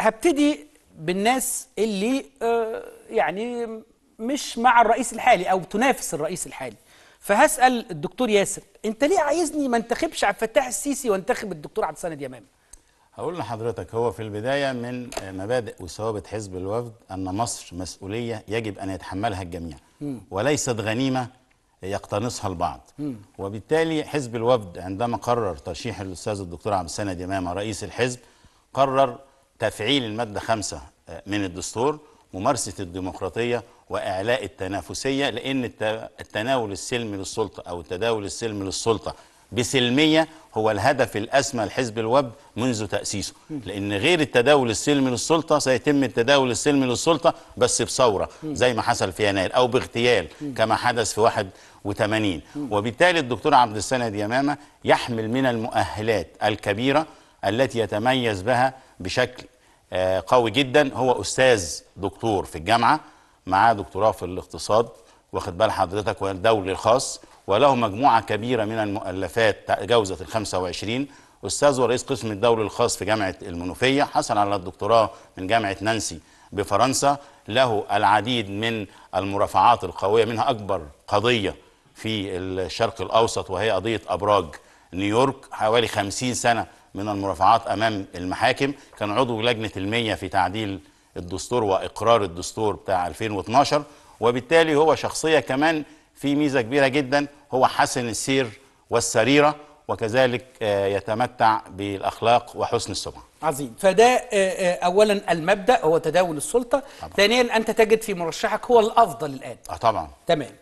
هبتدي بالناس اللي آه، يعني مش مع الرئيس الحالي او تنافس الرئيس الحالي فهسال الدكتور ياسر انت ليه عايزني ما انتخبش عبد الفتاح السيسي وانتخب الدكتور عبد السند يمام هقول لحضرتك هو في البدايه من آه، مبادئ وثوابت حزب الوفد ان مصر مسؤوليه يجب ان يتحملها الجميع وليست غنيمه يقتنصها البعض وبالتالي حزب الوفد عندما قرر ترشيح الاستاذ الدكتور عبد السند يمامه رئيس الحزب قرر تفعيل المادة خمسة آه، من الدستور ممارسة الديمقراطية وإعلاء التنافسية لأن التناول السلمي للسلطة أو التداول السلمي للسلطة بسلمية هو الهدف الأسمى لحزب الوب منذ تأسيسه لأن غير التداول السلمي للسلطة سيتم التداول السلمي للسلطة بس بثورة زي ما حصل في يناير أو باغتيال كما حدث في 81 وبالتالي الدكتور عبد السند يمامة يحمل من المؤهلات الكبيرة التي يتميز بها بشكل آه، قوي جدا هو أستاذ دكتور في الجامعة معاه دكتوراه في الاقتصاد واخد بال حضرتك والدولي الخاص وله مجموعة كبيرة من المؤلفات جوزة ال 25 أستاذ ورئيس قسم الدولي الخاص في جامعة المنوفية حصل على الدكتوراه من جامعة نانسي بفرنسا له العديد من المرافعات القوية منها أكبر قضية في الشرق الأوسط وهي قضية أبراج نيويورك حوالي 50 سنة من المرافعات أمام المحاكم كان عضو لجنة المية في تعديل الدستور وإقرار الدستور بتاع 2012 وبالتالي هو شخصية كمان في ميزة كبيرة جدا هو حسن السير والسريرة وكذلك آه، يتمتع بالأخلاق وحسن السمعة عظيم فده آه، آه، أولا المبدأ هو تداول السلطة طبعا. ثانيا أنت تجد في مرشحك هو الأفضل الآن آه طبعا تمام